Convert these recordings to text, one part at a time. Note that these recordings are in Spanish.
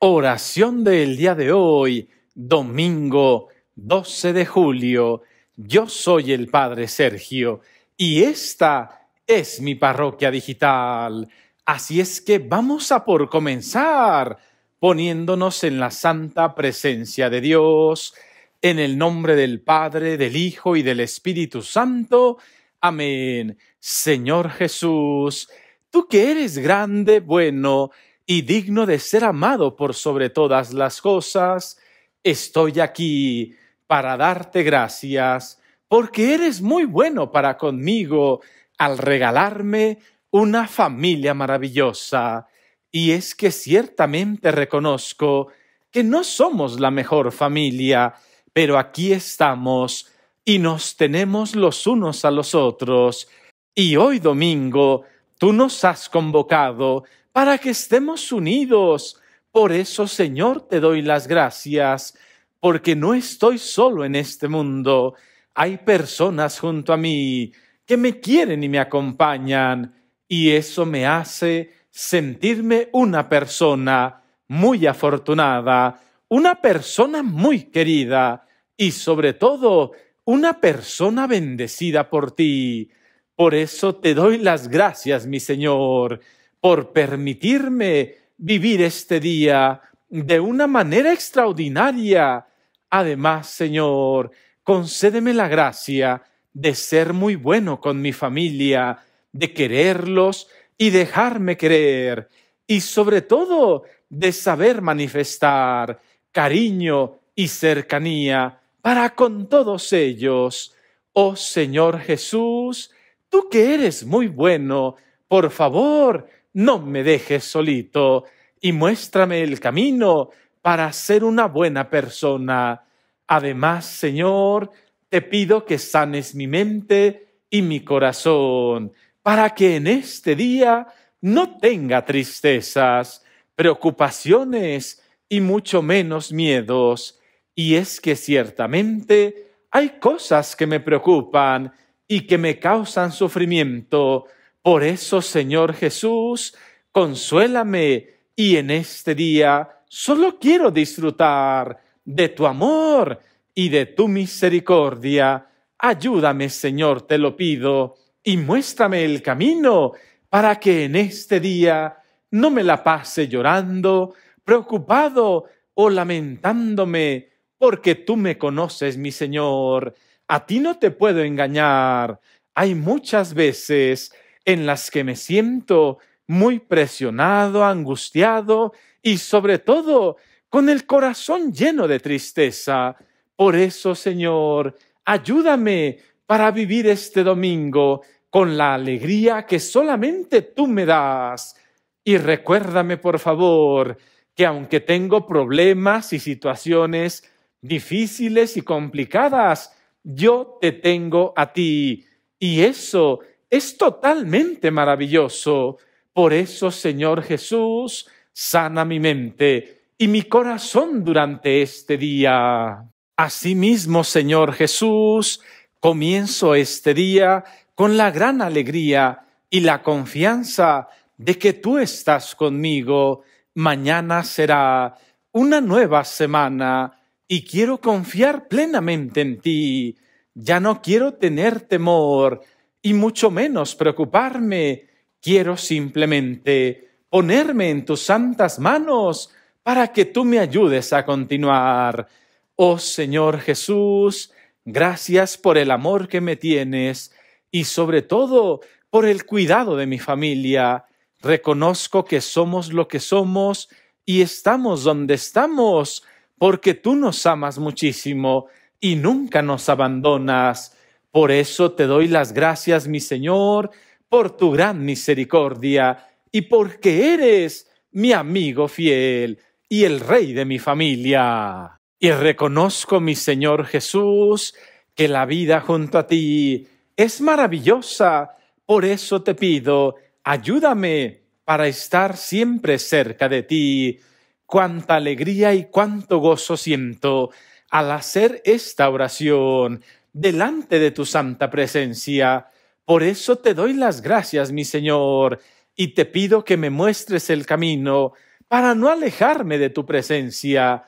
Oración del día de hoy, domingo 12 de julio. Yo soy el Padre Sergio y esta es mi parroquia digital. Así es que vamos a por comenzar poniéndonos en la santa presencia de Dios, en el nombre del Padre, del Hijo y del Espíritu Santo. Amén. Señor Jesús, tú que eres grande, bueno, y digno de ser amado por sobre todas las cosas, estoy aquí para darte gracias, porque eres muy bueno para conmigo al regalarme una familia maravillosa. Y es que ciertamente reconozco que no somos la mejor familia, pero aquí estamos y nos tenemos los unos a los otros. Y hoy domingo tú nos has convocado para que estemos unidos. Por eso, Señor, te doy las gracias, porque no estoy solo en este mundo. Hay personas junto a mí que me quieren y me acompañan, y eso me hace sentirme una persona muy afortunada, una persona muy querida y sobre todo una persona bendecida por ti. Por eso te doy las gracias, mi Señor por permitirme vivir este día de una manera extraordinaria. Además, Señor, concédeme la gracia de ser muy bueno con mi familia, de quererlos y dejarme creer, y sobre todo de saber manifestar cariño y cercanía para con todos ellos. Oh Señor Jesús, tú que eres muy bueno, por favor, no me dejes solito y muéstrame el camino para ser una buena persona. Además, Señor, te pido que sanes mi mente y mi corazón, para que en este día no tenga tristezas, preocupaciones y mucho menos miedos. Y es que ciertamente hay cosas que me preocupan y que me causan sufrimiento, por eso, Señor Jesús, consuélame y en este día solo quiero disfrutar de tu amor y de tu misericordia. Ayúdame, Señor, te lo pido, y muéstrame el camino para que en este día no me la pase llorando, preocupado o lamentándome, porque tú me conoces, mi Señor. A ti no te puedo engañar. Hay muchas veces en las que me siento muy presionado, angustiado y sobre todo con el corazón lleno de tristeza. Por eso, Señor, ayúdame para vivir este domingo con la alegría que solamente tú me das. Y recuérdame, por favor, que aunque tengo problemas y situaciones difíciles y complicadas, yo te tengo a ti. Y eso es totalmente maravilloso. Por eso, Señor Jesús, sana mi mente y mi corazón durante este día. Asimismo, Señor Jesús, comienzo este día con la gran alegría y la confianza de que tú estás conmigo. Mañana será una nueva semana y quiero confiar plenamente en ti. Ya no quiero tener temor y mucho menos preocuparme. Quiero simplemente ponerme en tus santas manos para que tú me ayudes a continuar. Oh Señor Jesús, gracias por el amor que me tienes y sobre todo por el cuidado de mi familia. Reconozco que somos lo que somos y estamos donde estamos, porque tú nos amas muchísimo y nunca nos abandonas. Por eso te doy las gracias, mi Señor, por tu gran misericordia y porque eres mi amigo fiel y el rey de mi familia. Y reconozco, mi Señor Jesús, que la vida junto a ti es maravillosa. Por eso te pido, ayúdame para estar siempre cerca de ti. Cuánta alegría y cuánto gozo siento al hacer esta oración delante de tu santa presencia. Por eso te doy las gracias, mi Señor, y te pido que me muestres el camino para no alejarme de tu presencia,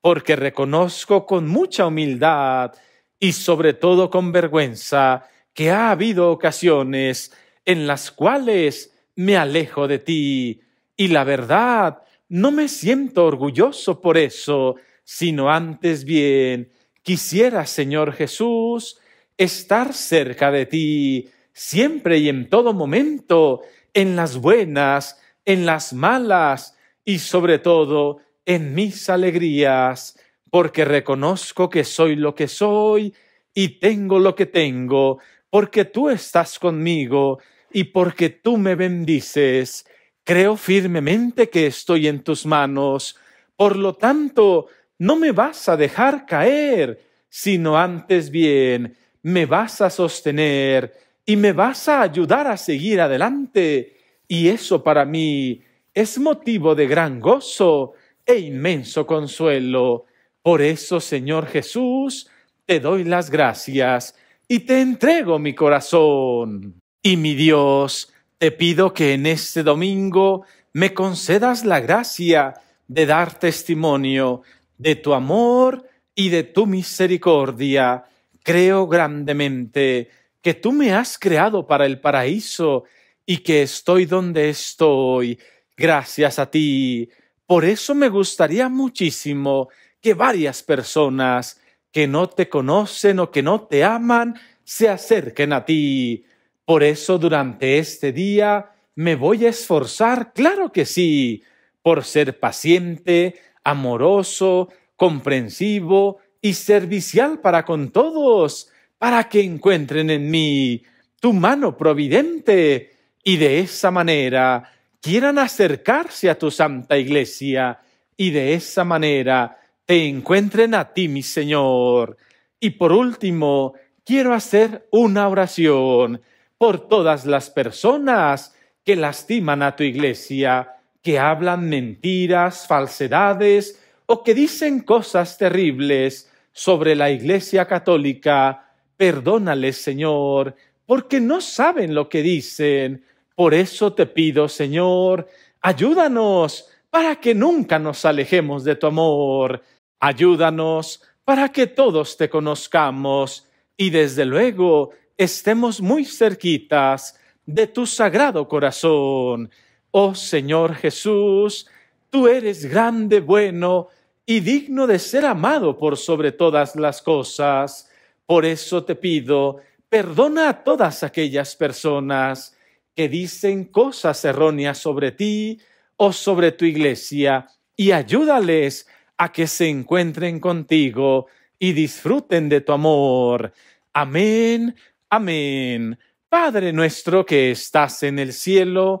porque reconozco con mucha humildad y sobre todo con vergüenza que ha habido ocasiones en las cuales me alejo de ti, y la verdad, no me siento orgulloso por eso, sino antes bien Quisiera, Señor Jesús, estar cerca de ti siempre y en todo momento, en las buenas, en las malas y sobre todo en mis alegrías, porque reconozco que soy lo que soy y tengo lo que tengo, porque tú estás conmigo y porque tú me bendices. Creo firmemente que estoy en tus manos. Por lo tanto, no me vas a dejar caer, sino antes bien me vas a sostener y me vas a ayudar a seguir adelante. Y eso para mí es motivo de gran gozo e inmenso consuelo. Por eso, Señor Jesús, te doy las gracias y te entrego mi corazón. Y mi Dios, te pido que en este domingo me concedas la gracia de dar testimonio de tu amor y de tu misericordia. Creo grandemente que tú me has creado para el paraíso y que estoy donde estoy gracias a ti. Por eso me gustaría muchísimo que varias personas que no te conocen o que no te aman se acerquen a ti. Por eso durante este día me voy a esforzar, claro que sí, por ser paciente, amoroso, comprensivo y servicial para con todos, para que encuentren en mí tu mano providente y de esa manera quieran acercarse a tu santa iglesia y de esa manera te encuentren a ti, mi Señor. Y por último, quiero hacer una oración por todas las personas que lastiman a tu iglesia que hablan mentiras, falsedades o que dicen cosas terribles sobre la Iglesia Católica, perdónales, Señor, porque no saben lo que dicen. Por eso te pido, Señor, ayúdanos para que nunca nos alejemos de tu amor. Ayúdanos para que todos te conozcamos y desde luego estemos muy cerquitas de tu sagrado corazón. Oh Señor Jesús, tú eres grande, bueno y digno de ser amado por sobre todas las cosas. Por eso te pido, perdona a todas aquellas personas que dicen cosas erróneas sobre ti o sobre tu iglesia y ayúdales a que se encuentren contigo y disfruten de tu amor. Amén, amén. Padre nuestro que estás en el cielo,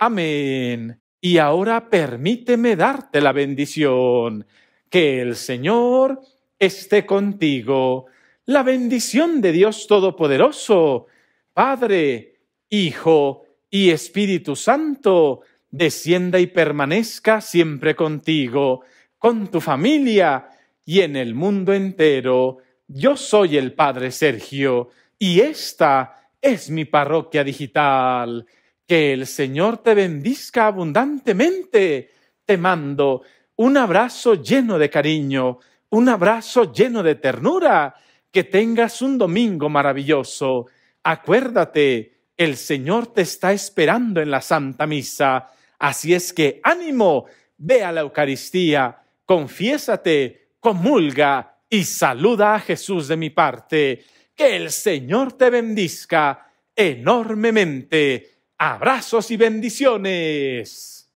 Amén. Y ahora permíteme darte la bendición. Que el Señor esté contigo. La bendición de Dios Todopoderoso, Padre, Hijo y Espíritu Santo, descienda y permanezca siempre contigo, con tu familia y en el mundo entero. Yo soy el Padre Sergio y esta es mi parroquia digital. Que el Señor te bendiga abundantemente. Te mando un abrazo lleno de cariño, un abrazo lleno de ternura. Que tengas un domingo maravilloso. Acuérdate, el Señor te está esperando en la Santa Misa. Así es que ánimo, ve a la Eucaristía, confiésate, comulga y saluda a Jesús de mi parte. Que el Señor te bendizca enormemente. Abrazos y bendiciones.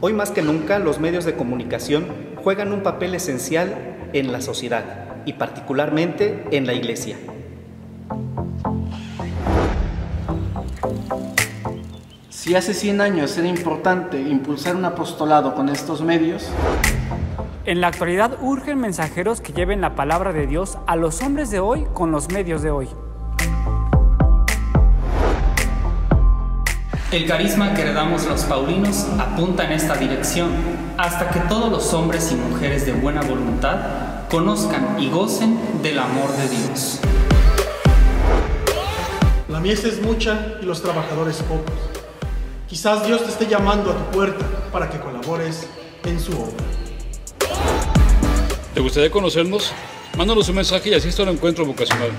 Hoy más que nunca los medios de comunicación juegan un papel esencial en la sociedad y particularmente en la iglesia. Si hace 100 años era importante impulsar un apostolado con estos medios, en la actualidad urgen mensajeros que lleven la palabra de Dios a los hombres de hoy con los medios de hoy. El carisma que heredamos los paulinos apunta en esta dirección, hasta que todos los hombres y mujeres de buena voluntad conozcan y gocen del amor de Dios. La mies es mucha y los trabajadores pocos. Quizás Dios te esté llamando a tu puerta para que colabores en su obra. ¿Te gustaría conocernos? Mándanos un mensaje y esto al encuentro vocacional.